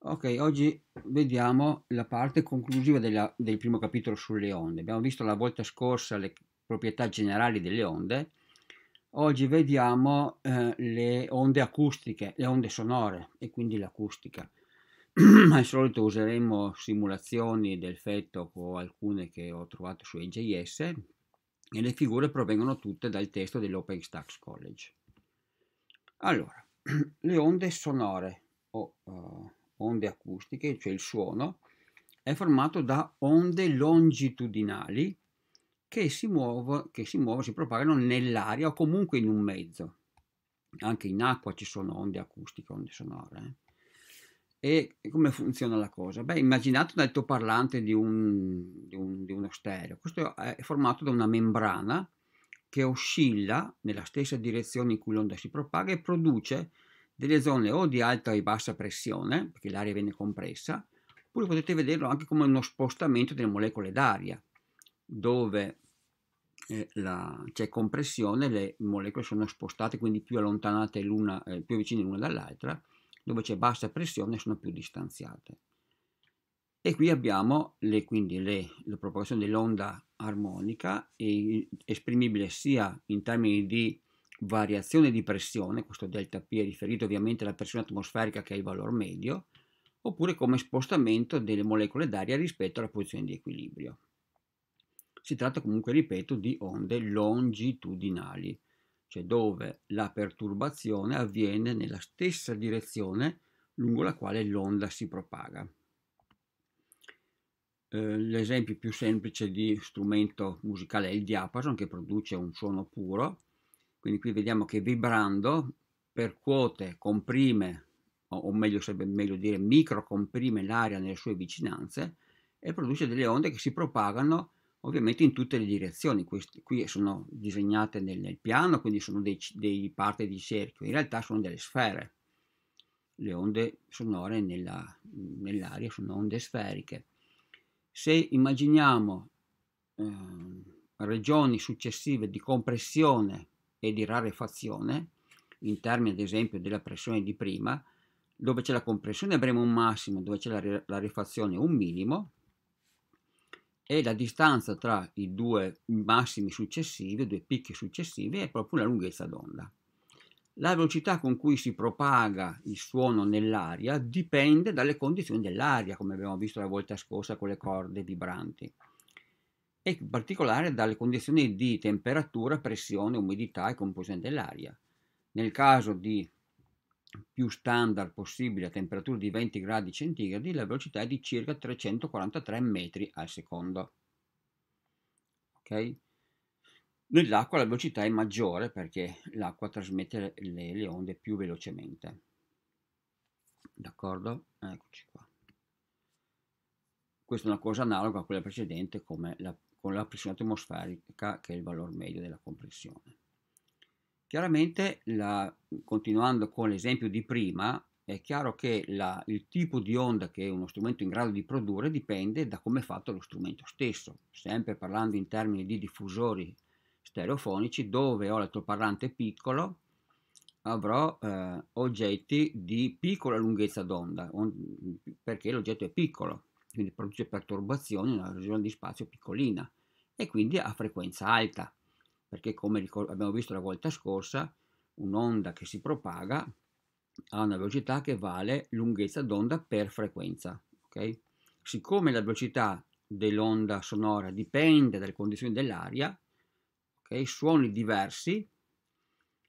Ok, oggi vediamo la parte conclusiva della, del primo capitolo sulle onde. Abbiamo visto la volta scorsa le proprietà generali delle onde. Oggi vediamo eh, le onde acustiche, le onde sonore e quindi l'acustica. Al solito useremo simulazioni del FETO o alcune che ho trovato su EJS e le figure provengono tutte dal testo dell'Open Stacks College. Allora, le onde sonore o... Oh, oh onde acustiche, cioè il suono, è formato da onde longitudinali che si, muovono, che si, muovono, si propagano nell'aria o comunque in un mezzo. Anche in acqua ci sono onde acustiche, onde sonore. Eh. E come funziona la cosa? Beh, immaginate un altoparlante di, un, di, un, di uno stereo. Questo è formato da una membrana che oscilla nella stessa direzione in cui l'onda si propaga e produce delle zone o di alta e bassa pressione, perché l'aria viene compressa, oppure potete vederlo anche come uno spostamento delle molecole d'aria, dove eh, c'è cioè compressione, le molecole sono spostate, quindi più allontanate l'una, eh, più vicine l'una dall'altra, dove c'è bassa pressione sono più distanziate. E qui abbiamo le, quindi le, la propagazione dell'onda armonica, esprimibile sia in termini di variazione di pressione, questo delta P è riferito ovviamente alla pressione atmosferica che è il valore medio, oppure come spostamento delle molecole d'aria rispetto alla posizione di equilibrio. Si tratta comunque, ripeto, di onde longitudinali, cioè dove la perturbazione avviene nella stessa direzione lungo la quale l'onda si propaga. Eh, l'esempio più semplice di strumento musicale è il diapason che produce un suono puro, quindi qui vediamo che vibrando percuote, comprime, o meglio sarebbe meglio dire micro comprime l'aria nelle sue vicinanze e produce delle onde che si propagano ovviamente in tutte le direzioni. Queste qui sono disegnate nel, nel piano, quindi sono dei, dei parti di cerchio, in realtà sono delle sfere. Le onde sonore nella, nell'aria sono onde sferiche. Se immaginiamo eh, regioni successive di compressione e di rarefazione, in termini ad esempio della pressione di prima, dove c'è la compressione avremo un massimo, dove c'è la rarefazione un minimo, e la distanza tra i due massimi successivi, i due picchi successivi, è proprio la lunghezza d'onda. La velocità con cui si propaga il suono nell'aria dipende dalle condizioni dell'aria, come abbiamo visto la volta scorsa con le corde vibranti e in particolare dalle condizioni di temperatura, pressione, umidità e composizione dell'aria. Nel caso di più standard possibile a temperatura di 20 gradi centigradi, la velocità è di circa 343 metri al secondo. Okay? Nell'acqua la velocità è maggiore perché l'acqua trasmette le, le onde più velocemente. D'accordo? Eccoci qua. Questa è una cosa analoga a quella precedente come la con la pressione atmosferica che è il valore medio della compressione. Chiaramente, la, continuando con l'esempio di prima, è chiaro che la, il tipo di onda che uno strumento è in grado di produrre dipende da come è fatto lo strumento stesso. Sempre parlando in termini di diffusori stereofonici, dove ho l'altoparlante piccolo, avrò eh, oggetti di piccola lunghezza d'onda, on- perché l'oggetto è piccolo quindi produce perturbazioni in una regione di spazio piccolina e quindi a frequenza alta, perché come abbiamo visto la volta scorsa, un'onda che si propaga ha una velocità che vale lunghezza d'onda per frequenza. Okay? Siccome la velocità dell'onda sonora dipende dalle condizioni dell'aria, okay, suoni diversi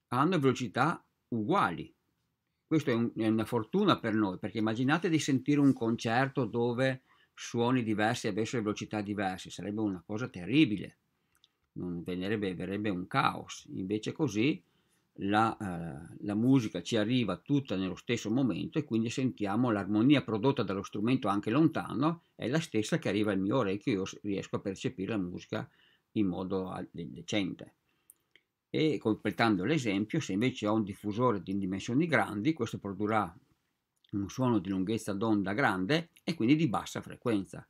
hanno velocità uguali. Questa è, un, è, una fortuna per noi, perché immaginate di sentire un concerto dove suoni diversi avessero velocità diverse, sarebbe una cosa terribile, non verrebbe, verrebbe un caos. Invece così la, eh, la, musica ci arriva tutta nello stesso momento e quindi sentiamo l'armonia prodotta dallo strumento anche lontano, è la stessa che arriva al mio orecchio, io riesco a percepire la musica in modo decente. E completando l'esempio, se invece ho un diffusore di dimensioni grandi, questo produrrà un suono di lunghezza d'onda grande e quindi di bassa frequenza.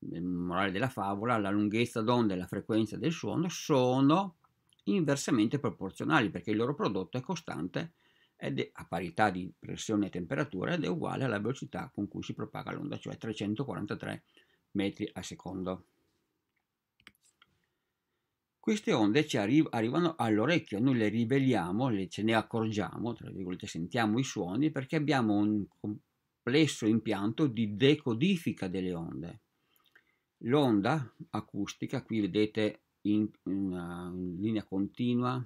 Nel morale della favola, la lunghezza d'onda e la frequenza del suono sono inversamente proporzionali perché il loro prodotto è costante ed è a parità di pressione e temperatura ed è uguale alla velocità con cui si propaga l'onda, cioè 343 metri al secondo queste onde ci arri- arrivano all'orecchio, noi le riveliamo, le, ce ne accorgiamo, tra virgolette sentiamo i suoni perché abbiamo un complesso impianto di decodifica delle onde. L'onda acustica, qui vedete in, in uh, linea continua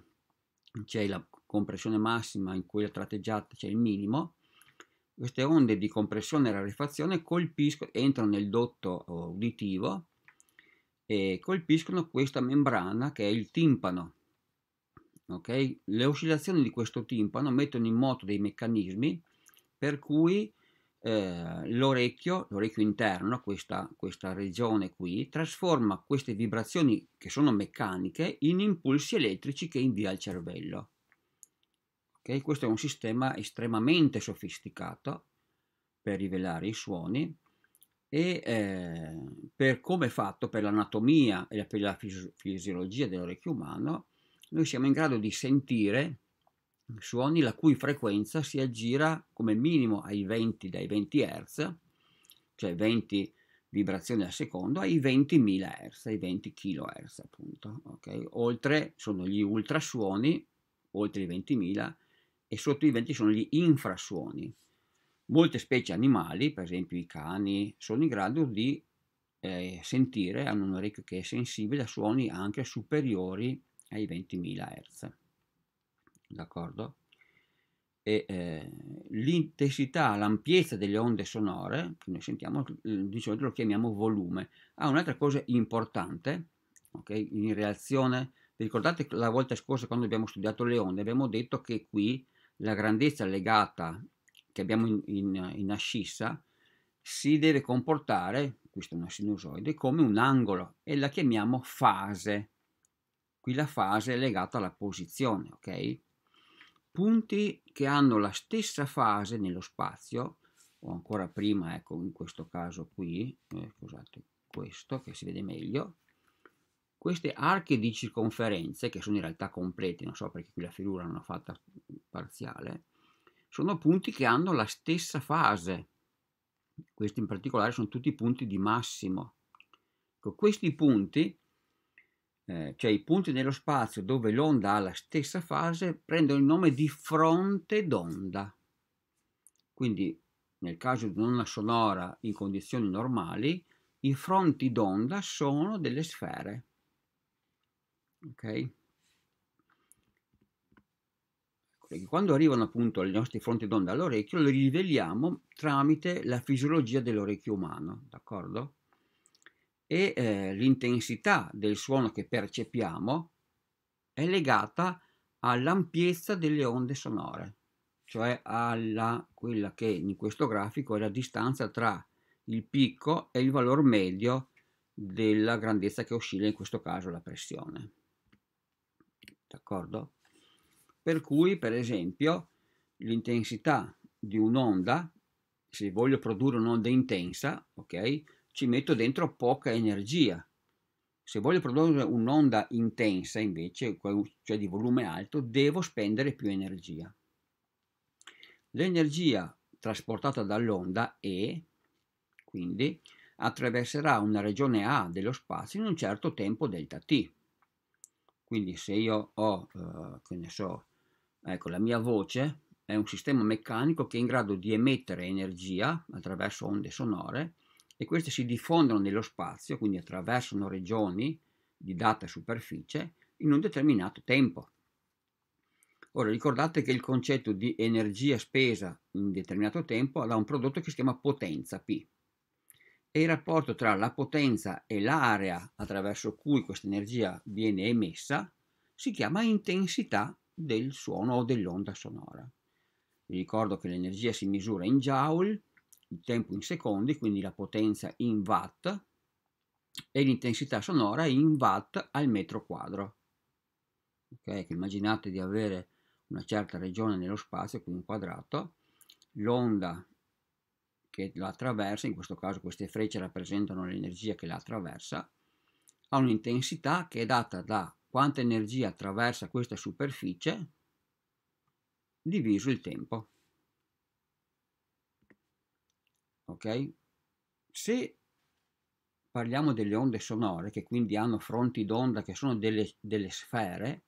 c'è la compressione massima, in quella tratteggiata c'è il minimo, queste onde di compressione e rarefazione colpiscono, entrano nel dotto uh, uditivo, e colpiscono questa membrana che è il timpano. Okay? Le oscillazioni di questo timpano mettono in moto dei meccanismi per cui eh, l'orecchio, l'orecchio interno, questa, questa regione qui, trasforma queste vibrazioni che sono meccaniche in impulsi elettrici che invia al cervello. Okay? Questo è un sistema estremamente sofisticato per rivelare i suoni e eh, per come è fatto, per l'anatomia e per la fisi- fisiologia dell'orecchio umano, noi siamo in grado di sentire suoni la cui frequenza si aggira come minimo ai 20, dai 20 Hz, cioè 20 vibrazioni al secondo, ai 20.000 Hz, ai 20 kHz appunto. Okay? Oltre sono gli ultrasuoni, oltre i 20.000, e sotto i 20 sono gli infrasuoni. Molte specie animali, per esempio i cani, sono in grado di eh, sentire, hanno un orecchio che è sensibile a suoni anche superiori ai 20.000 Hz. D'accordo? E, eh, l'intensità, l'ampiezza delle onde sonore, che noi sentiamo, di solito lo chiamiamo volume. Ah, un'altra cosa importante, okay, in reazione, vi ricordate la volta scorsa quando abbiamo studiato le onde, abbiamo detto che qui la grandezza legata che abbiamo in, in, in ascissa si deve comportare, questa è una sinusoide, come un angolo e la chiamiamo fase. Qui la fase è legata alla posizione, ok? Punti che hanno la stessa fase nello spazio, o ancora prima, ecco in questo caso qui, eh, scusate, questo che si vede meglio, queste arche di circonferenze, che sono in realtà complete, non so perché qui la figura non l'ho fatta parziale, sono punti che hanno la stessa fase. Questi in particolare sono tutti punti di massimo. Ecco, questi punti, eh, cioè i punti nello spazio dove l'onda ha la stessa fase, prendono il nome di fronte d'onda. Quindi nel caso di un'onda sonora in condizioni normali, i fronti d'onda sono delle sfere. Okay? forte, quando arrivano appunto le nostre fronti d'onda all'orecchio, le riveliamo tramite la fisiologia dell'orecchio umano, d'accordo? E eh, l'intensità del suono che percepiamo è legata all'ampiezza delle onde sonore, cioè alla quella che in questo grafico è la distanza tra il picco e il valore medio della grandezza che oscilla in questo caso la pressione. D'accordo? Per cui, per esempio, l'intensità di un'onda, se voglio produrre un'onda intensa, ok, ci metto dentro poca energia. Se voglio produrre un'onda intensa, invece, cioè di volume alto, devo spendere più energia. L'energia trasportata dall'onda E, quindi, attraverserà una regione A dello spazio in un certo tempo delta t. Quindi se io ho, eh, che ne so, Ecco, la mia voce è un sistema meccanico che è in grado di emettere energia attraverso onde sonore e queste si diffondono nello spazio, quindi attraversano regioni di data superficie in un determinato tempo. Ora ricordate che il concetto di energia spesa in determinato tempo ha un prodotto che si chiama potenza P e il rapporto tra la potenza e l'area attraverso cui questa energia viene emessa si chiama intensità del suono o dell'onda sonora. Vi ricordo che l'energia si misura in joule, il tempo in secondi, quindi la potenza in watt, e l'intensità sonora in watt al metro quadro. Okay? immaginate di avere una certa regione nello spazio, qui un quadrato, l'onda che la attraversa, in questo caso queste frecce rappresentano l'energia che la attraversa, ha un'intensità che è data da quanta energia attraversa questa superficie diviso il tempo. Ok? Se parliamo delle onde sonore, che quindi hanno fronti d'onda che sono delle, delle sfere,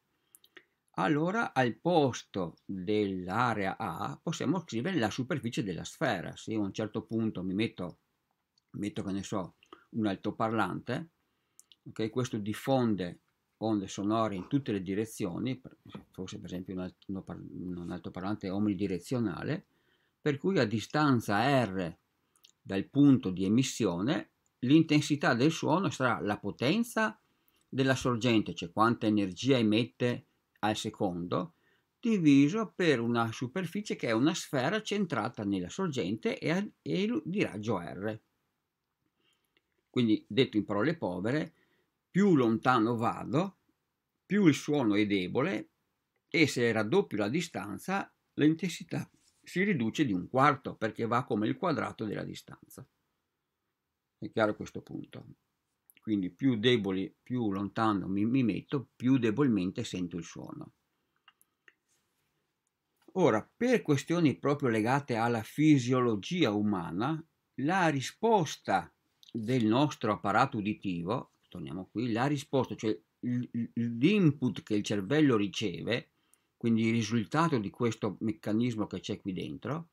allora al posto dell'area A possiamo scrivere la superficie della sfera. Se io a un certo punto mi metto, metto che ne so, un altoparlante, okay, questo diffonde onde sonore in tutte le direzioni, forse per esempio un altoparlante omnidirezionale, per cui a distanza R dal punto di emissione l'intensità del suono sarà la potenza della sorgente, cioè quanta energia emette al secondo, diviso per una superficie che è una sfera centrata nella sorgente e, e di raggio R. Quindi, detto in parole povere, più lontano vado, più il suono è debole e se raddoppio la distanza l'intensità si riduce di un quarto perché va come il quadrato della distanza. È chiaro questo punto. Quindi più deboli, più lontano mi, mi metto, più debolmente sento il suono. Ora, per questioni proprio legate alla fisiologia umana, la risposta del nostro apparato uditivo torniamo qui, la risposta, cioè l'input che il cervello riceve, quindi il risultato di questo meccanismo che c'è qui dentro,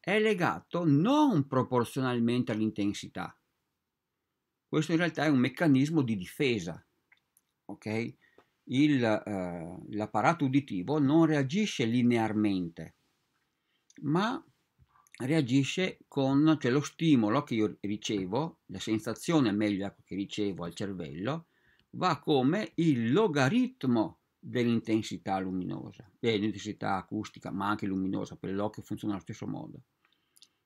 è legato non proporzionalmente all'intensità. Questo in realtà è un meccanismo di difesa. Okay? Il, eh, l'apparato uditivo non reagisce linearmente, ma reagisce con cioè, lo stimolo che io ricevo, la sensazione meglio ecco, che ricevo al cervello, va come il logaritmo dell'intensità luminosa, dell'intensità eh, acustica, ma anche luminosa, per l'occhio funziona allo stesso modo.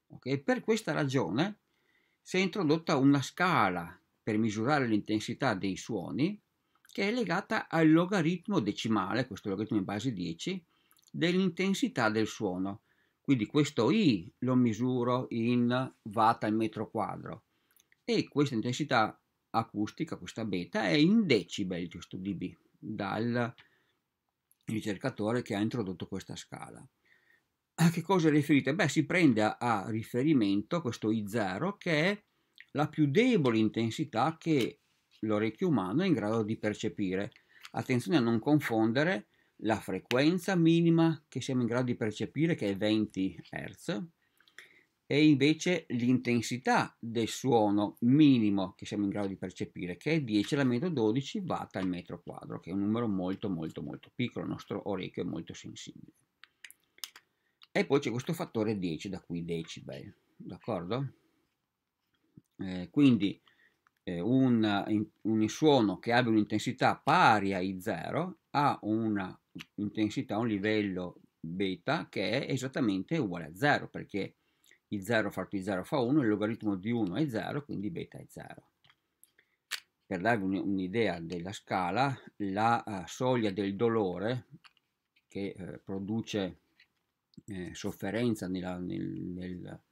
Okay? Per questa ragione si è introdotta una scala per misurare l'intensità dei suoni che è legata al logaritmo decimale, questo logaritmo in base 10, dell'intensità del suono. Quindi questo I lo misuro in watt al metro quadro e questa intensità acustica, questa beta, è in decibel questo dB dal ricercatore che ha introdotto questa scala. A che cosa è riferita? Beh, si prende a riferimento questo I0 che è la più debole intensità che l'orecchio umano è in grado di percepire. Attenzione a non confondere la frequenza minima che siamo in grado di percepire che è 20 Hz e invece l'intensità del suono minimo che siamo in grado di percepire che è 10 alla meno 12 watt al metro quadro che è un numero molto molto molto piccolo il nostro orecchio è molto sensibile e poi c'è questo fattore 10 da qui decibel d'accordo? Eh, quindi eh, un, un suono che abbia un'intensità pari ai 0 ha una un livello beta che è esattamente uguale a 0 perché i 0 fratto i 0 fa 1, il logaritmo di 1 è 0, quindi beta è 0. Per darvi un'idea della scala, la eh, soglia del dolore che eh, produce eh, sofferenza nella, nel, nel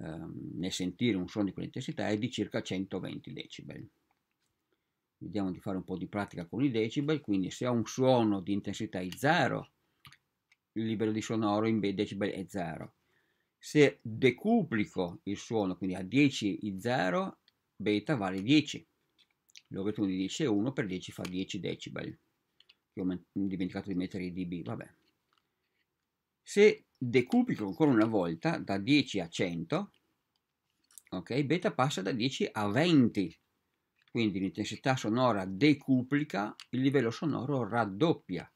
Ehm, nel sentire un suono di quell'intensità è di circa 120 decibel. Vediamo di fare un po' di pratica con i decibel, quindi se ho un suono di intensità è 0, il livello di sonoro in decibel è 0. Se decuplico il suono, quindi a 10 i 0, beta vale 10. Logaritmo di 10 è 1 per 10 fa 10 decibel, che ho dimenticato di mettere i dB, vabbè. Se decuplico ancora una volta da 10 a 100, ok, beta passa da 10 a 20, quindi l'intensità sonora decuplica, il livello sonoro raddoppia.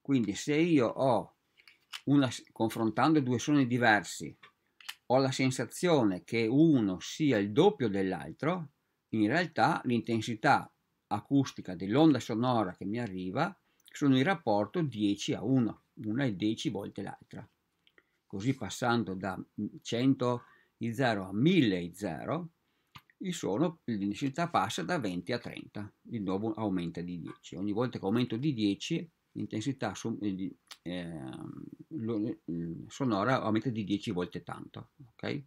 Quindi se io ho, una, confrontando due suoni diversi, ho la sensazione che uno sia il doppio dell'altro, in realtà l'intensità acustica dell'onda sonora che mi arriva sono in rapporto 10 a 1 una è 10 volte l'altra. Così passando da 100 i 0 a 1000 i 0, il suono, l'intensità passa da 20 a 30, di nuovo aumenta di 10. Ogni volta che aumento di 10, l'intensità eh, ehm, eh, sonora aumenta di 10 volte tanto. Okay?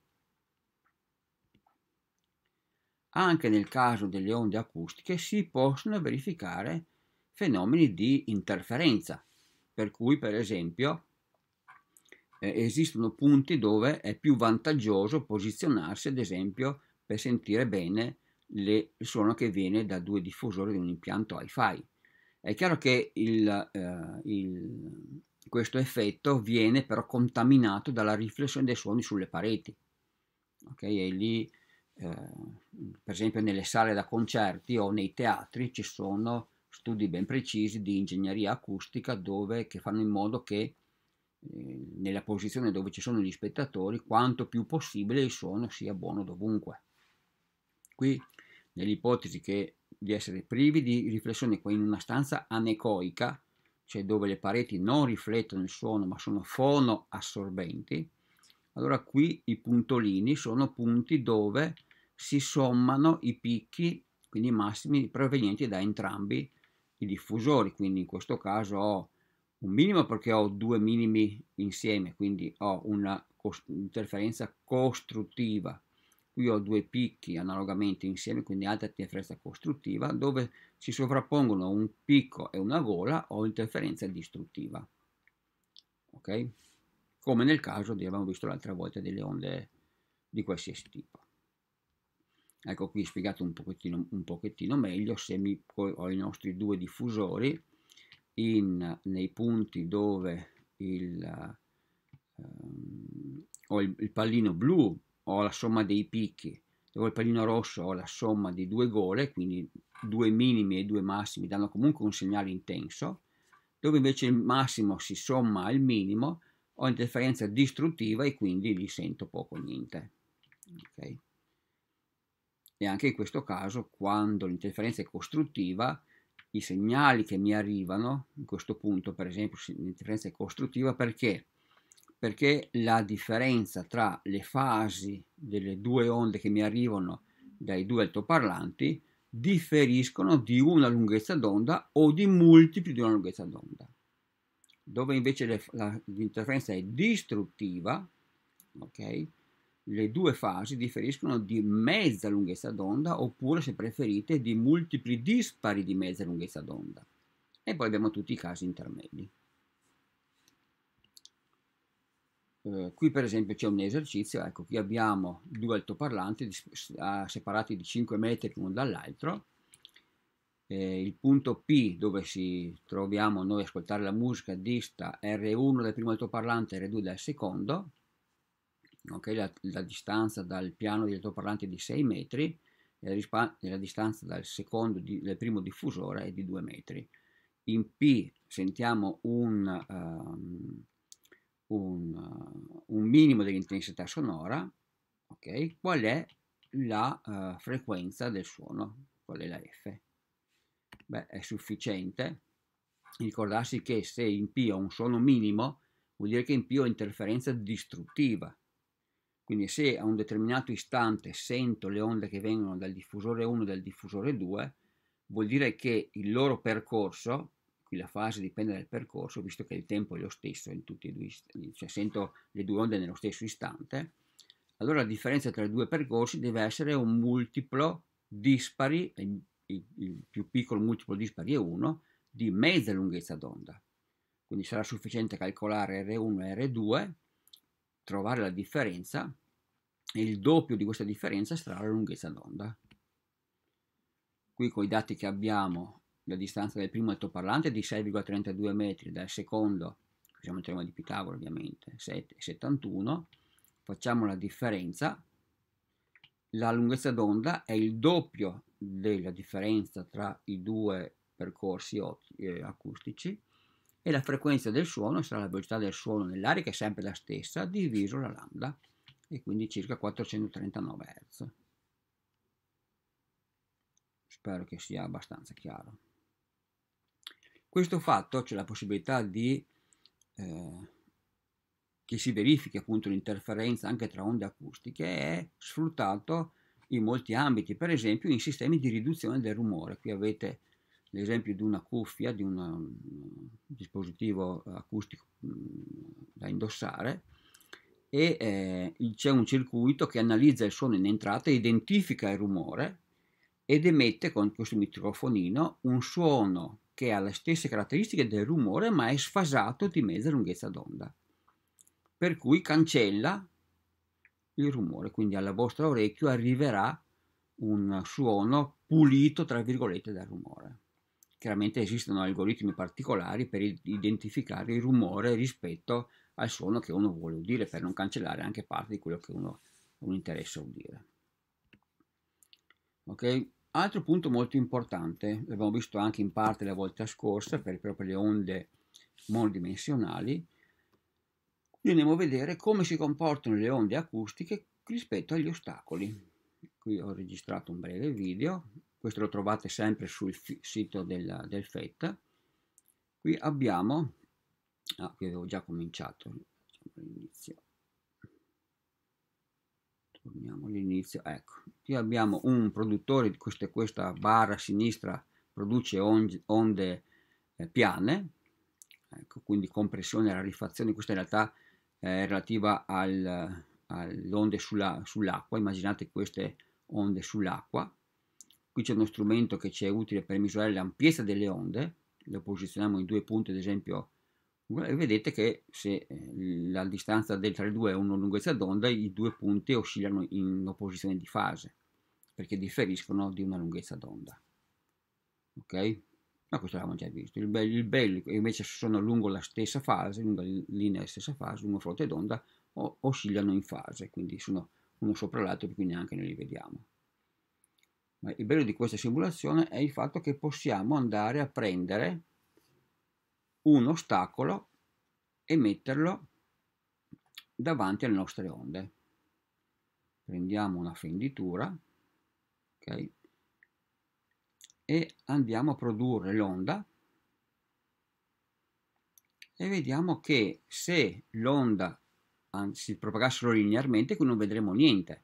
Anche nel caso delle onde acustiche si possono verificare fenomeni di interferenza per cui per esempio eh, esistono punti dove è più vantaggioso posizionarsi ad esempio per sentire bene il suono che viene da due diffusori di un impianto hi-fi. È chiaro che il, eh, il, questo effetto viene però contaminato dalla riflessione dei suoni sulle pareti. Okay? E lì, eh, per esempio, nelle sale da concerti o nei teatri ci sono studi ben precisi di ingegneria acustica dove, che fanno in modo che eh, nella posizione dove ci sono gli spettatori quanto più possibile il suono sia buono dovunque. Qui nell'ipotesi che di essere privi di riflessione in una stanza anecoica, cioè dove le pareti non riflettono il suono ma sono fonoassorbenti, allora qui i puntolini sono punti dove si sommano i picchi, quindi i massimi, provenienti da entrambi i diffusori, quindi in questo caso ho un minimo perché ho due minimi insieme, quindi ho un'interferenza costruttiva. Qui ho due picchi analogamente insieme, quindi alta interferenza costruttiva, dove si sovrappongono un picco e una gola ho interferenza distruttiva. Ok? Come nel caso abbiamo visto l'altra volta delle onde di qualsiasi tipo ecco qui spiegato un pochettino, un pochettino meglio, se mi, ho i nostri due diffusori in, nei punti dove il, ehm, ho il, il, pallino blu ho la somma dei picchi, dove ho il pallino rosso ho la somma di due gole, quindi due minimi e due massimi danno comunque un segnale intenso, dove invece il massimo si somma al minimo ho interferenza distruttiva e quindi li sento poco niente. Okay e anche in questo caso quando l'interferenza è costruttiva i segnali che mi arrivano in questo punto per esempio l'interferenza è costruttiva perché perché la differenza tra le fasi delle due onde che mi arrivano dai due altoparlanti differiscono di una lunghezza d'onda o di multipli di una lunghezza d'onda. Dove invece l'interferenza è distruttiva, ok? le due fasi differiscono di mezza lunghezza d'onda oppure, se preferite, di multipli dispari di mezza lunghezza d'onda. E poi abbiamo tutti i casi intermedi. Eh, qui per esempio c'è un esercizio, ecco qui abbiamo due altoparlanti separati di 5 metri l'uno dall'altro, eh, il punto P dove ci troviamo noi ad ascoltare la musica dista R1 del primo altoparlante e R2 dal secondo, okay? la, la, distanza dal piano di altoparlante è di 6 metri e la, la distanza dal, di, dal, primo diffusore è di 2 metri. In P sentiamo un, um, un, un minimo dell'intensità sonora, okay? qual è la uh, frequenza del suono, qual è la F? Beh, è sufficiente ricordarsi che se in P ho un suono minimo, vuol dire che in P ho interferenza distruttiva, quindi se a un determinato istante sento le onde che vengono dal diffusore 1 e dal diffusore 2, vuol dire che il loro percorso, qui la fase dipende dal percorso, visto che il tempo è lo stesso in tutti e due, istanti, cioè sento le due onde nello stesso istante, allora la differenza tra i due percorsi deve essere un multiplo dispari, il, più piccolo multiplo dispari è 1, di mezza lunghezza d'onda. Quindi sarà sufficiente calcolare R1 e R2 trovare la differenza, e il doppio di questa differenza sarà la lunghezza d'onda. Qui con i dati che abbiamo, la distanza del primo altoparlante è di 6,32 metri, dal secondo, usiamo il teorema di Pitagora ovviamente, 7,71, facciamo la differenza, la lunghezza d'onda è il doppio della differenza tra i due percorsi eh, acustici, e la frequenza del suono sarà la velocità del suono nell'aria che è sempre la stessa diviso la lambda e quindi circa 439 Hz. Spero che sia abbastanza chiaro. Questo fatto c'è la possibilità di eh, che si verifichi appunto l'interferenza anche tra onde acustiche è sfruttato in molti ambiti, per esempio in sistemi di riduzione del rumore. Qui avete l'esempio di una cuffia, di un mm, dispositivo acustico mm, da indossare e eh, c'è un circuito che analizza il suono in entrata, identifica il rumore ed emette con questo microfonino un suono che ha le stesse caratteristiche del rumore ma è sfasato di mezza lunghezza d'onda, per cui cancella il rumore, quindi alla vostra orecchio arriverà un suono pulito, tra virgolette, dal rumore. Chiaramente esistono algoritmi particolari per identificare il rumore rispetto al suono che uno vuole udire, per non cancellare anche parte di quello che uno ha un interesse a udire. Okay? Altro punto molto importante, l'abbiamo visto anche in parte la volta scorsa, per, proprio le onde monodimensionali, quindi andiamo a vedere come si comportano le onde acustiche rispetto agli ostacoli. Qui ho registrato un breve video questo lo trovate sempre sul sito del, del FET. Qui abbiamo, ah, qui avevo già cominciato, all'inizio, torniamo all'inizio, ecco, qui abbiamo un produttore, questa, questa barra sinistra produce onde eh, piane, ecco, quindi compressione e rarefazione, questa in realtà è relativa al, all'onde sull'acqua, immaginate queste onde sull'acqua, Qui c'è uno strumento che ci è utile per misurare l'ampiezza delle onde, lo posizioniamo in due punti, ad esempio, e vedete che se eh, la distanza del tra i due è una lunghezza d'onda, i due punti oscillano in opposizione di fase, perché differiscono di una lunghezza d'onda. Ok? Ma questo l'abbiamo già visto. Il bello, il bello invece sono lungo la stessa fase, lungo la linea della stessa fase, lungo fronte d'onda, oscillano in fase, quindi sono uno sopra l'altro, quindi neanche noi li vediamo. Ma il bello di questa simulazione è il fatto che possiamo andare a prendere un ostacolo e metterlo davanti alle nostre onde. Prendiamo una fenditura okay, e andiamo a produrre l'onda e vediamo che se l'onda si propagasse linearmente qui non vedremo niente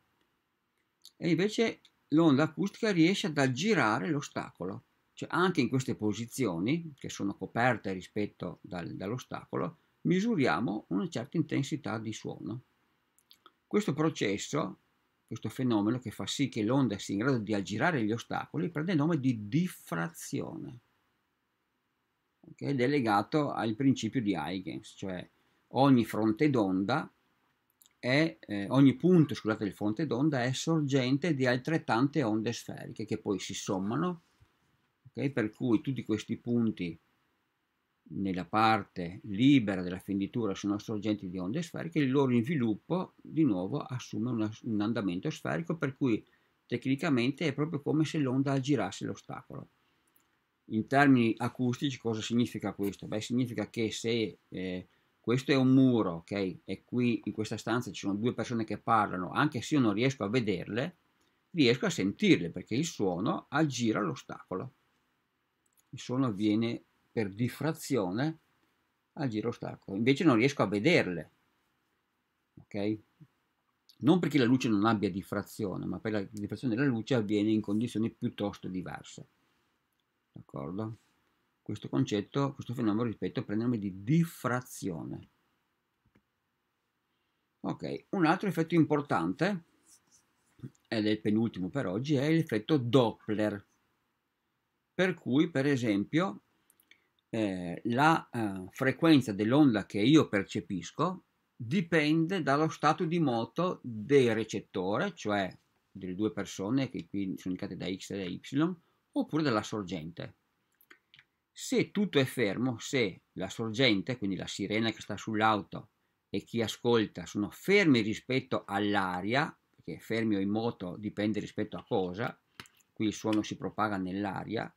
e invece l'onda acustica riesce ad aggirare l'ostacolo, cioè anche in queste posizioni, che sono coperte rispetto dal, dall'ostacolo, misuriamo una certa intensità di suono. Questo processo, questo fenomeno che fa sì che l'onda sia in grado di aggirare gli ostacoli, prende il nome di diffrazione, ed è legato al principio di Huygens, cioè ogni fronte d'onda è, eh, ogni punto scusate, del fonte d'onda è sorgente di altrettante onde sferiche che poi si sommano, okay? per cui tutti questi punti nella parte libera della fenditura sono sorgenti di onde sferiche, il loro sviluppo di nuovo assume una, un andamento sferico per cui tecnicamente è proprio come se l'onda girasse l'ostacolo. In termini acustici cosa significa questo? Beh, significa che se eh, questo è un muro, ok? E qui in questa stanza ci sono due persone che parlano, anche se io non riesco a vederle, riesco a sentirle perché il suono aggira l'ostacolo. Il suono avviene per diffrazione aggira l'ostacolo, invece non riesco a vederle, ok? Non perché la luce non abbia diffrazione, ma perché la diffrazione della luce avviene in condizioni piuttosto diverse. D'accordo? questo concetto, questo fenomeno, ripeto, prende il nome di diffrazione. Ok, un altro effetto importante, ed è il penultimo per oggi, è l'effetto Doppler, per cui, per esempio, eh, la eh, frequenza dell'onda che io percepisco dipende dallo stato di moto del recettore, cioè delle due persone che qui sono indicate da x e da y, oppure dalla sorgente. Se tutto è fermo, se la sorgente, quindi la sirena che sta sull'auto e chi ascolta sono fermi rispetto all'aria, perché fermi o in moto dipende rispetto a cosa, qui il suono si propaga nell'aria,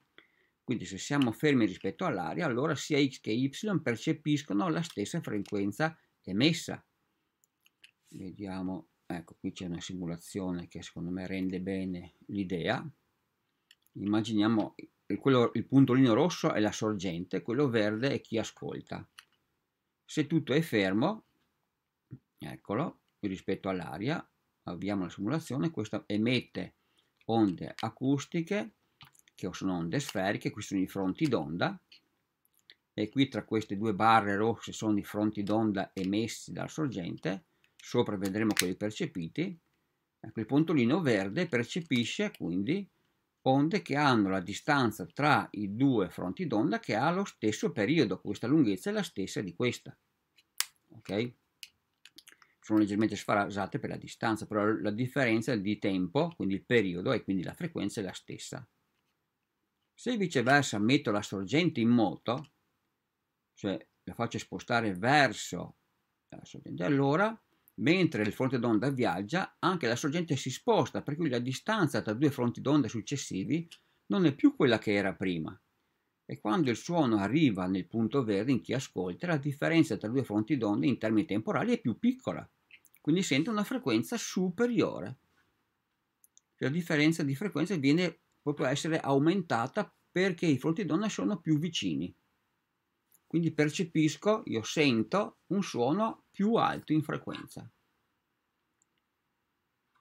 quindi se siamo fermi rispetto all'aria, allora sia x che y percepiscono la stessa frequenza emessa. Vediamo, ecco qui c'è una simulazione che secondo me rende bene l'idea immaginiamo eh, quello, il puntolino rosso è la sorgente, quello verde è chi ascolta. Se tutto è fermo, eccolo, rispetto all'aria, avviamo la simulazione, questa emette onde acustiche, che sono onde sferiche, qui sono i fronti d'onda, e qui tra queste due barre rosse sono i fronti d'onda emessi dalla sorgente, sopra vedremo quelli percepiti, ecco il puntolino verde percepisce quindi onde che hanno la distanza tra i due fronti d'onda che ha lo stesso periodo, questa lunghezza è la stessa di questa. Ok? Sono leggermente sfarasate per la distanza, però la differenza di tempo, quindi il periodo e quindi la frequenza è la stessa. Se viceversa metto la sorgente in moto, cioè la faccio spostare verso la sorgente, allora Mentre il fronte d'onda viaggia, anche la sorgente si sposta, per cui la distanza tra due fronti d'onda successivi non è più quella che era prima. E quando il suono arriva nel punto verde in chi ascolta, la differenza tra due fronti d'onda in termini temporali è più piccola, quindi sente una frequenza superiore. La differenza di frequenza viene proprio a essere aumentata perché i fronti d'onda sono più vicini. Quindi percepisco, io sento un suono più alto in frequenza.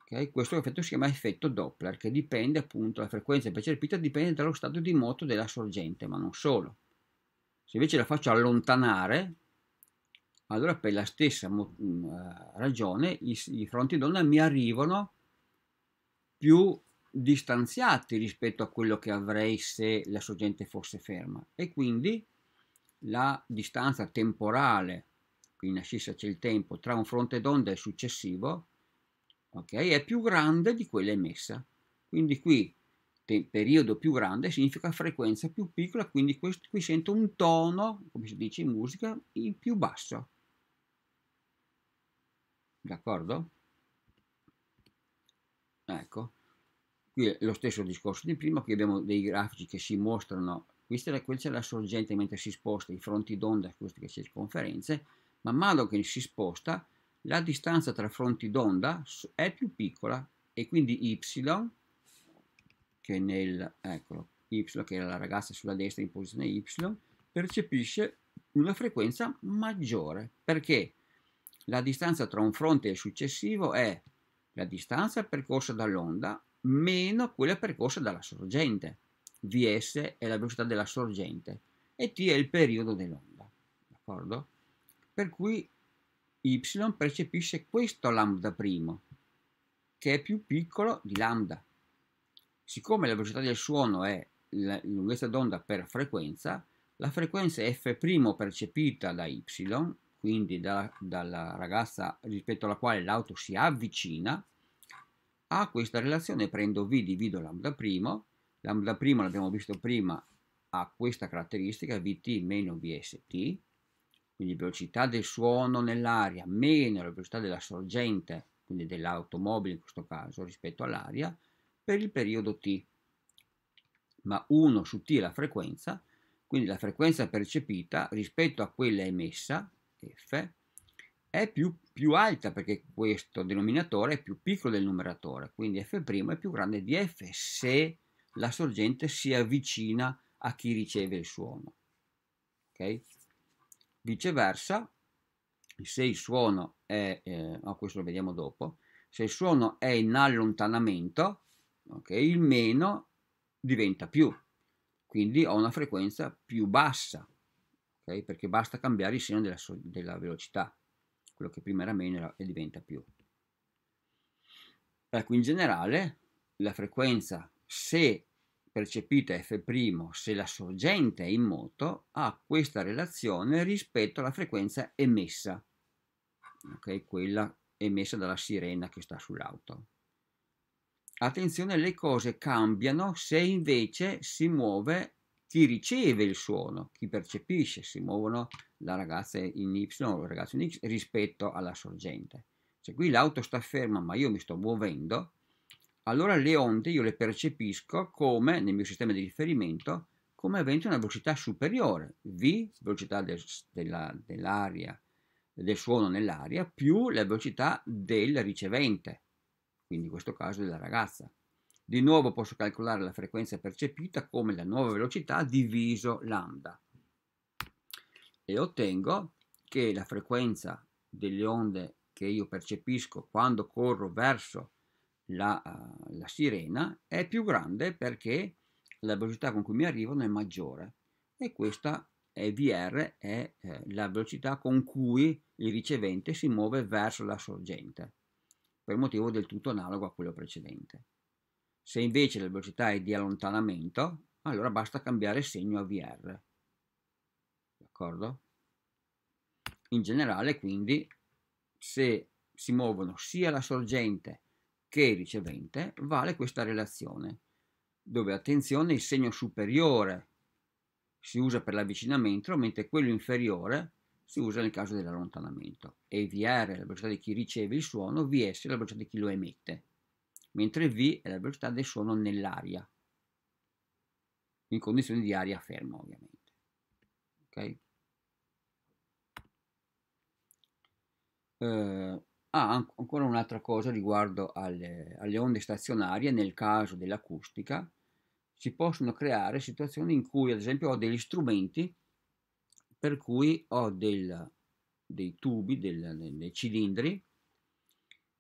Okay? Questo effetto si chiama effetto Doppler, che dipende appunto, dalla frequenza percepita dipende dallo stato di moto della sorgente, ma non solo. Se invece la faccio allontanare, allora per la stessa mm, eh, ragione i, i fronti d'onda mi arrivano più distanziati rispetto a quello che avrei se la sorgente fosse ferma e quindi la distanza temporale, quindi in ascissa c'è il tempo, tra un fronte d'onda e il successivo, okay, è più grande di quella emessa. Quindi qui periodo più grande significa frequenza più piccola, quindi questo, qui sento un tono, come si dice in musica, in più basso. D'accordo? Ecco, qui è lo stesso discorso di prima, qui abbiamo dei grafici che si mostrano questa da qui c'è la sorgente mentre si sposta, i fronti d'onda acustiche circonferenze, man mano che si sposta la distanza tra fronti d'onda è più piccola e quindi y, che nel, eccolo, y, che era la ragazza sulla destra in posizione y, percepisce una frequenza maggiore, perché la distanza tra un fronte e il successivo è la distanza percorsa dall'onda meno quella percorsa dalla sorgente. Vs è la velocità della sorgente e T è il periodo dell'onda, d'accordo? Per cui Y percepisce questo lambda primo, che è più piccolo di lambda. Siccome la velocità del suono è la lunghezza d'onda per frequenza, la frequenza f' percepita da y, quindi da, dalla ragazza rispetto alla quale l'auto si avvicina, ha questa relazione prendo v divido lambda primo la, prima l'abbiamo visto prima, ha questa caratteristica Vt-Vst, meno quindi velocità del suono nell'aria meno la velocità della sorgente, quindi dell'automobile in questo caso, rispetto all'aria, per il periodo t. Ma 1 su t è la frequenza, quindi la frequenza percepita rispetto a quella emessa, f, è più, più, alta perché questo denominatore è più piccolo del numeratore, quindi f' è più grande di f se la sorgente si avvicina a chi riceve il suono. Okay? Viceversa, se il suono è, eh, no, questo lo vediamo dopo, se il suono è in allontanamento, okay, il meno diventa più, quindi ho una frequenza più bassa, okay? perché basta cambiare il segno della, della velocità, quello che prima era meno e diventa più. Ecco, in generale la frequenza se percepita F', se la sorgente è in moto, ha questa relazione rispetto alla frequenza emessa, okay? quella emessa dalla sirena che sta sull'auto. Attenzione, le cose cambiano se invece si muove chi riceve il suono, chi percepisce, si muovono la ragazza in Y o il ragazzo in X rispetto alla sorgente. Se cioè, qui l'auto sta ferma ma io mi sto muovendo, allora le onde io le percepisco come, nel mio sistema di riferimento, come aventi una velocità superiore, v, velocità del, della, dell'aria, del suono nell'aria, più la velocità del ricevente, quindi in questo caso della ragazza. Di nuovo posso calcolare la frequenza percepita come la nuova velocità diviso lambda e ottengo che la frequenza delle onde che io percepisco quando corro verso la, uh, la sirena è più grande perché la velocità con cui mi arrivano è maggiore e questa è VR è eh, la velocità con cui il ricevente si muove verso la sorgente per motivo del tutto analogo a quello precedente. Se invece la velocità è di allontanamento, allora basta cambiare segno a VR. D'accordo? In generale, quindi, se si muovono sia la sorgente che ricevente vale questa relazione, dove attenzione il segno superiore si usa per l'avvicinamento, mentre quello inferiore si usa nel caso dell'allontanamento. E VR è la velocità di chi riceve il suono, VS è la velocità di chi lo emette, mentre V è la velocità del suono nell'aria, in condizioni di aria ferma ovviamente. Ok? Uh, Ah, an- ancora un'altra cosa riguardo alle, alle onde stazionarie, nel caso dell'acustica, si possono creare situazioni in cui, ad esempio, ho degli strumenti per cui ho del, dei tubi, del, dei cilindri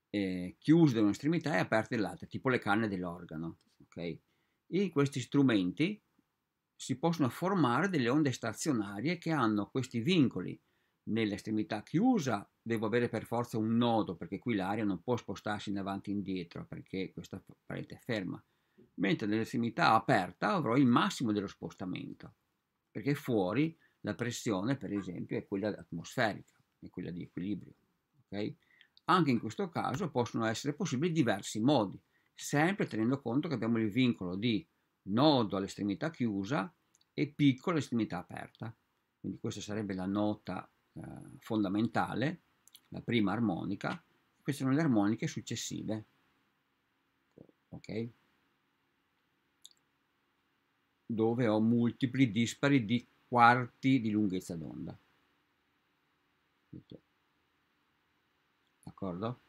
eh, chiusi da un'estremità e aperti dall'altra, tipo le canne dell'organo. Okay? In questi strumenti si possono formare delle onde stazionarie che hanno questi vincoli nell'estremità chiusa devo avere per forza un nodo perché qui l'aria non può spostarsi in avanti e indietro perché questa parete è ferma mentre nell'estremità aperta avrò il massimo dello spostamento perché fuori la pressione per esempio è quella atmosferica è quella di equilibrio okay? anche in questo caso possono essere possibili diversi modi sempre tenendo conto che abbiamo il vincolo di nodo all'estremità chiusa e picco all'estremità aperta quindi questa sarebbe la nota eh, fondamentale, la prima armonica, queste sono le armoniche successive. Ok? Dove ho multipli dispari di quarti di lunghezza d'onda. D'accordo?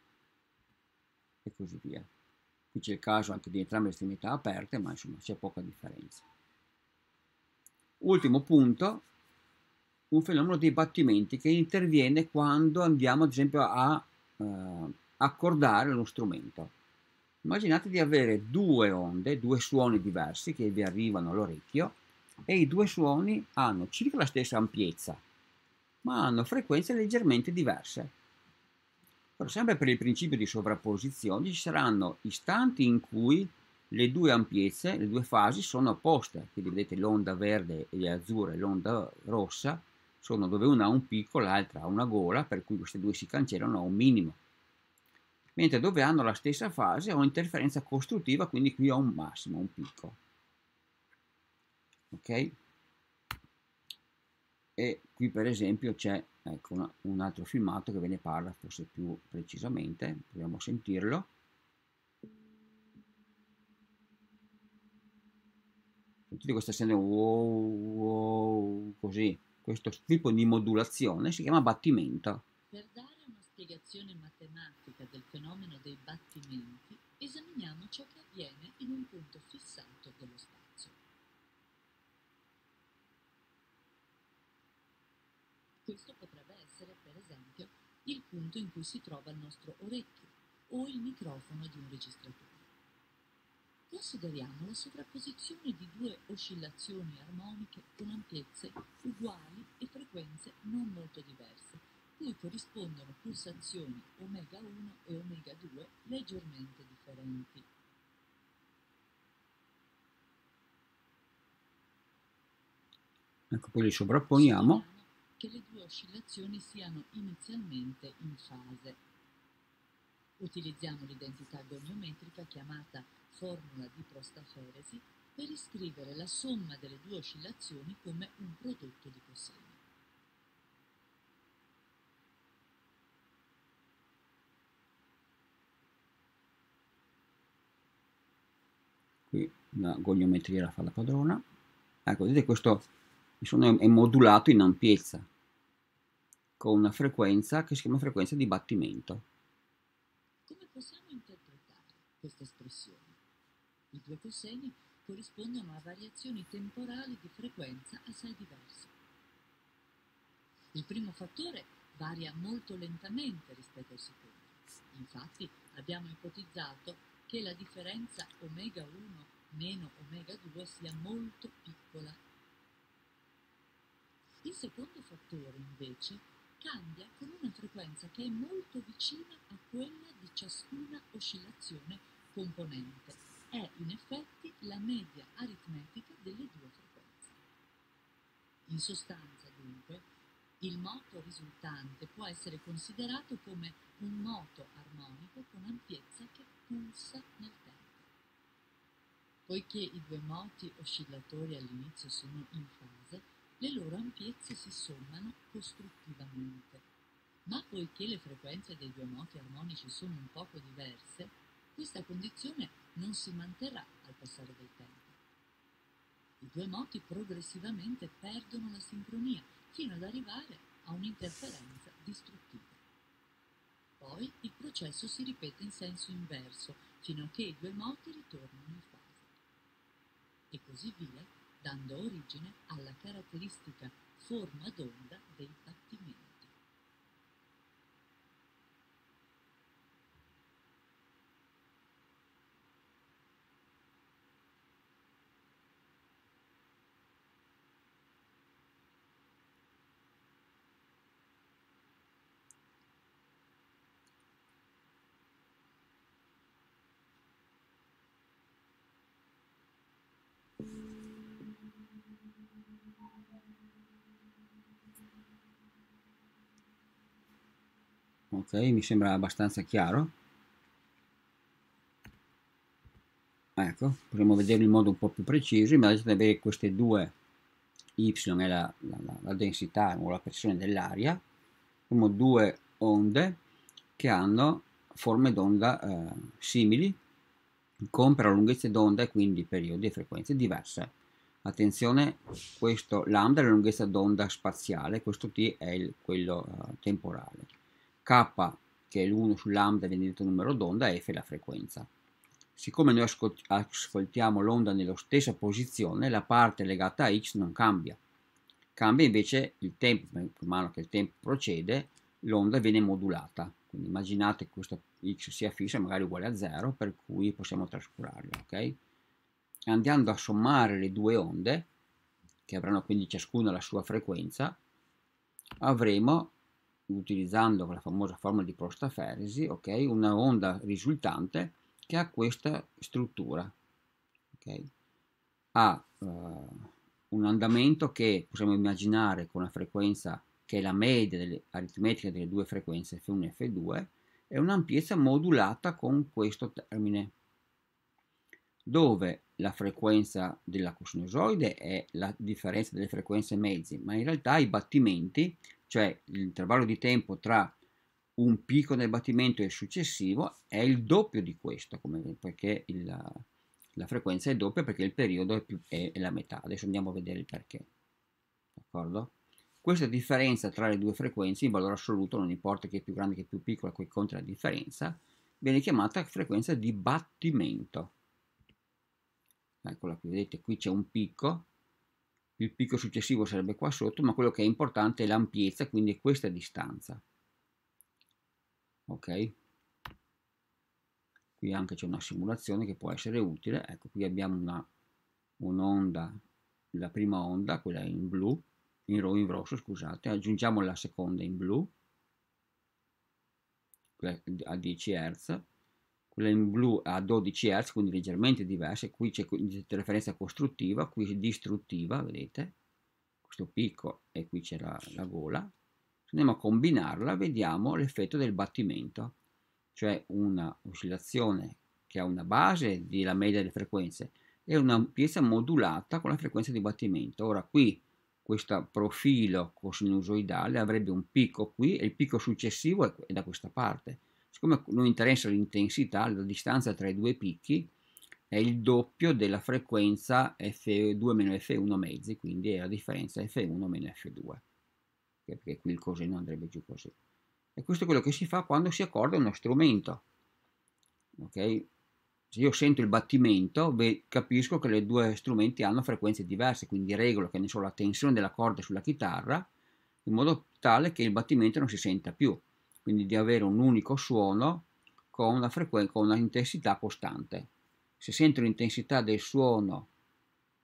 E così via. Qui c'è il caso anche di entrambe le estremità aperte, ma insomma c'è poca differenza. Ultimo punto, un fenomeno dei battimenti che interviene quando andiamo ad esempio a eh, accordare uno strumento. Immaginate di avere due onde, due suoni diversi che vi arrivano all'orecchio e i due suoni hanno circa la stessa ampiezza, ma hanno frequenze leggermente diverse. Però sempre per il principio di sovrapposizione ci saranno istanti in cui le due ampiezze, le due fasi sono opposte, quindi vedete l'onda verde e azzurra e l'onda rossa sono dove una ha un picco, l'altra ha una gola, per cui queste due si cancellano a un minimo. Mentre dove hanno la stessa fase ho interferenza costruttiva, quindi qui ho un massimo, un picco. Ok? E qui per esempio c'è ecco, un altro filmato che ve ne parla forse più precisamente, proviamo a sentirlo. Sentite questa scena wow, wow, così questo tipo di modulazione si chiama battimento. Per dare una spiegazione matematica del fenomeno dei battimenti, esaminiamo ciò che avviene in un punto fissato dello spazio. Questo potrebbe essere, per esempio, il punto in cui si trova il nostro orecchio o il microfono di un registratore consideriamo la sovrapposizione di due oscillazioni armoniche con ampiezze uguali e frequenze non molto diverse, cui corrispondono pulsazioni ω 1 e ω 2 leggermente differenti. Ecco, poi li sovrapponiamo. Che le due oscillazioni siano inizialmente in fase. Utilizziamo l'identità goniometrica chiamata formula di prostaferesi per iscrivere la somma delle due oscillazioni come un prodotto di coseno. Qui la goniometria la fa la padrona. Ecco, vedete questo il suono è modulato in ampiezza con una frequenza che si chiama frequenza di battimento. Come possiamo interpretare questa espressione? I due consegni corrispondono a variazioni temporali di frequenza assai diverse. Il primo fattore varia molto lentamente rispetto al secondo. Infatti abbiamo ipotizzato che la differenza omega 1 meno omega 2 sia molto piccola. Il secondo fattore invece cambia con una frequenza che è molto vicina a quella di ciascuna oscillazione componente è in effetti la media aritmetica delle due frequenze. In sostanza, dunque, il moto risultante può essere considerato come un moto armonico con ampiezza che pulsa nel tempo. Poiché i due moti oscillatori all'inizio sono in fase, le loro ampiezze si sommano costruttivamente. Ma poiché le frequenze dei due moti armonici sono un poco diverse, questa condizione non si manterrà al passare del tempo. I due moti progressivamente perdono la sincronia fino ad arrivare a un'interferenza distruttiva. Poi il processo si ripete in senso inverso fino a che i due moti ritornano in fase. E così via, dando origine alla caratteristica forma d'onda dei battimenti. ok mi sembra abbastanza chiaro ecco potremmo vederlo in modo un po' più preciso immaginate modo avere queste due y è la, la, la densità o la pressione dell'aria come due onde che hanno forme d'onda eh, simili con però lunghezze d'onda e quindi periodi e frequenze diverse attenzione questo lambda è la lunghezza d'onda spaziale questo t è il, quello eh, temporale K, che è l'1 su lambda, viene detto numero d'onda, F è la frequenza. Siccome noi ascoltiamo l'onda nella stessa posizione, la parte legata a x non cambia. Cambia invece il tempo, man mano che il tempo procede, l'onda viene modulata. Quindi immaginate che questa x sia fissa, magari uguale a 0, per cui possiamo trascurarlo. Okay? Andando a sommare le due onde, che avranno quindi ciascuna la sua frequenza, avremo utilizzando la famosa formula di prostaferesi, okay, una onda risultante che ha questa struttura. Okay. Ha eh, un andamento che possiamo immaginare con la frequenza che è la media delle, aritmetica delle due frequenze F1 e F2 e un'ampiezza modulata con questo termine, dove la frequenza della cosinusoide è la differenza delle frequenze mezzi, ma in realtà i battimenti cioè l'intervallo di tempo tra un picco del battimento e il successivo è il doppio di questo, come, perché il, la frequenza è doppia perché il periodo è, più, è, è, la metà. Adesso andiamo a vedere il perché. D'accordo? Questa differenza tra le due frequenze in valore assoluto, non importa che è più grande che più piccola, qui conta la differenza, viene chiamata frequenza di battimento. Eccola qui, vedete, qui c'è un picco il picco successivo sarebbe qua sotto, ma quello che è importante è l'ampiezza, quindi questa distanza. Ok? Qui anche c'è una simulazione che può essere utile, ecco qui abbiamo un'onda, un la prima onda, quella in blu, in, in rosso, scusate, aggiungiamo la seconda in blu, a 10 Hz, quella in blu a 12 Hz, quindi leggermente diverse, qui c'è interferenza costruttiva, qui distruttiva, vedete, questo picco e qui c'è la, la, gola, se andiamo a combinarla vediamo l'effetto del battimento, cioè una oscillazione che ha una base della media delle frequenze e un'ampiezza modulata con la frequenza di battimento. Ora qui questo profilo cosinusoidale avrebbe un picco qui e il picco successivo è da questa parte, siccome non interessa l'intensità, la distanza tra i due picchi è il doppio della frequenza F2 F1 mezzi, quindi è la differenza F1 F2, perché qui il coseno andrebbe giù così. E questo è quello che si fa quando si accorda uno strumento. Okay? Se io sento il battimento, beh, capisco che le due strumenti hanno frequenze diverse, quindi regolo che ne so la tensione della corda sulla chitarra in modo tale che il battimento non si senta più quindi di avere un unico suono con una, frequen- con una intensità costante. Se sento l'intensità del suono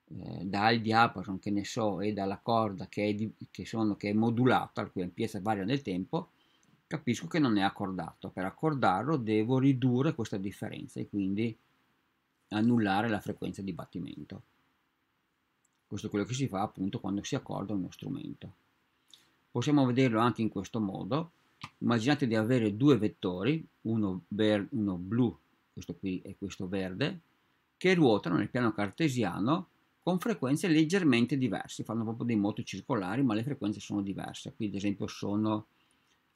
eh, dal diapason, che ne so, e dalla corda che è, di- che sono, che è modulata, la cui ampiezza varia nel tempo, capisco che non è accordato. Per accordarlo devo ridurre questa differenza e quindi annullare la frequenza di battimento. Questo è quello che si fa appunto quando si accorda uno strumento. Possiamo vederlo anche in questo modo, immaginate di avere due vettori, uno, uno, blu, questo qui e questo verde, che ruotano nel piano cartesiano con frequenze leggermente diverse, fanno proprio dei moti circolari, ma le frequenze sono diverse, qui ad esempio sono,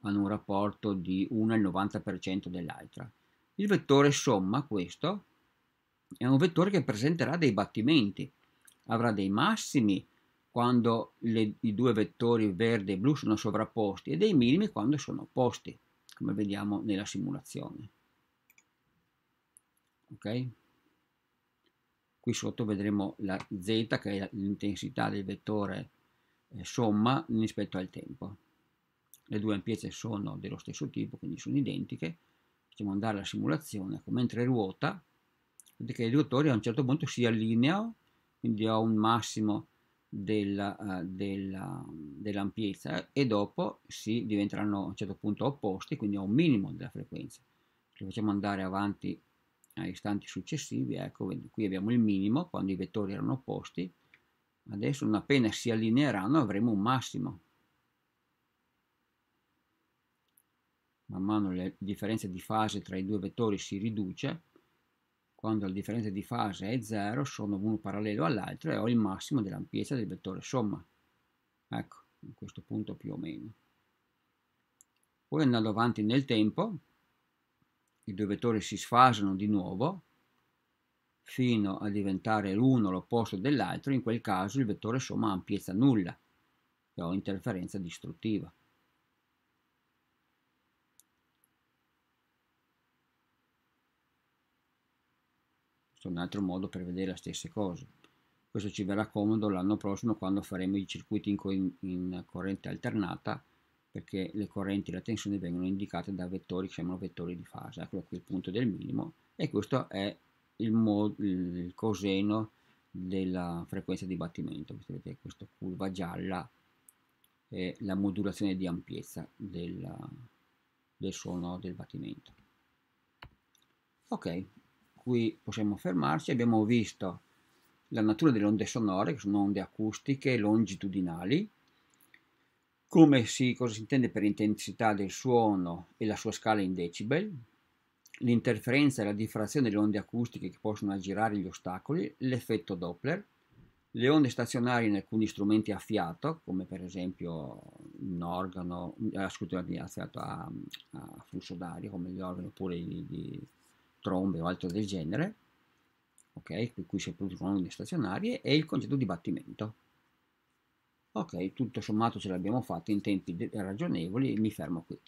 hanno un rapporto di 1 al 90% dell'altra. Il vettore somma, questo, è un vettore che presenterà dei battimenti, avrà dei massimi quando le, i due vettori verde e blu sono sovrapposti e dei minimi quando sono opposti, come vediamo nella simulazione. Ok? Qui sotto vedremo la z che è l'intensità del vettore eh, somma rispetto al tempo. Le due ampiezze sono dello stesso tipo, quindi sono identiche. Facciamo andare la simulazione, mentre ruota, vedete che i due vettori a un certo punto si allineano, quindi ho un massimo della, eh, della, dell'ampiezza e dopo si diventeranno a un certo punto opposti, quindi a un minimo della frequenza. Se facciamo andare avanti a istanti successivi, ecco, qui abbiamo il minimo, quando i vettori erano opposti, adesso non appena si allineeranno avremo un massimo. Man mano la differenza di fase tra i due vettori si riduce, quando la differenza di fase è 0 sono uno parallelo all'altro e ho il massimo dell'ampiezza del vettore somma. Ecco, in questo punto più o meno. Poi andando avanti nel tempo, i due vettori si sfasano di nuovo fino a diventare l'uno l'opposto dell'altro, in quel caso il vettore somma ha ampiezza nulla, e ho interferenza distruttiva. questo è un altro modo per vedere le stesse cose questo ci verrà comodo l'anno prossimo quando faremo i circuiti in, co in corrente alternata perché le correnti e la tensione vengono indicate da vettori che chiamano vettori di fase eccolo qui il punto del minimo e questo è il, il coseno della frequenza di battimento vedete questa curva gialla è la modulazione di ampiezza della, del suono del battimento ok cui possiamo fermarci, abbiamo visto la natura delle onde sonore, che sono onde acustiche longitudinali, come si, cosa si intende per intensità del suono e la sua scala in decibel, l'interferenza e la diffrazione delle onde acustiche che possono aggirare gli ostacoli, l'effetto Doppler, le onde stazionarie in alcuni strumenti a fiato, come per esempio un organo, eh, a, a, a flusso d'aria, come gli organi oppure di, di trombe o altro del genere, ok, per cui si c'è posizioni stazionarie, e il concetto di battimento. Ok, tutto sommato ce l'abbiamo fatto in tempi ragionevoli e mi fermo qui.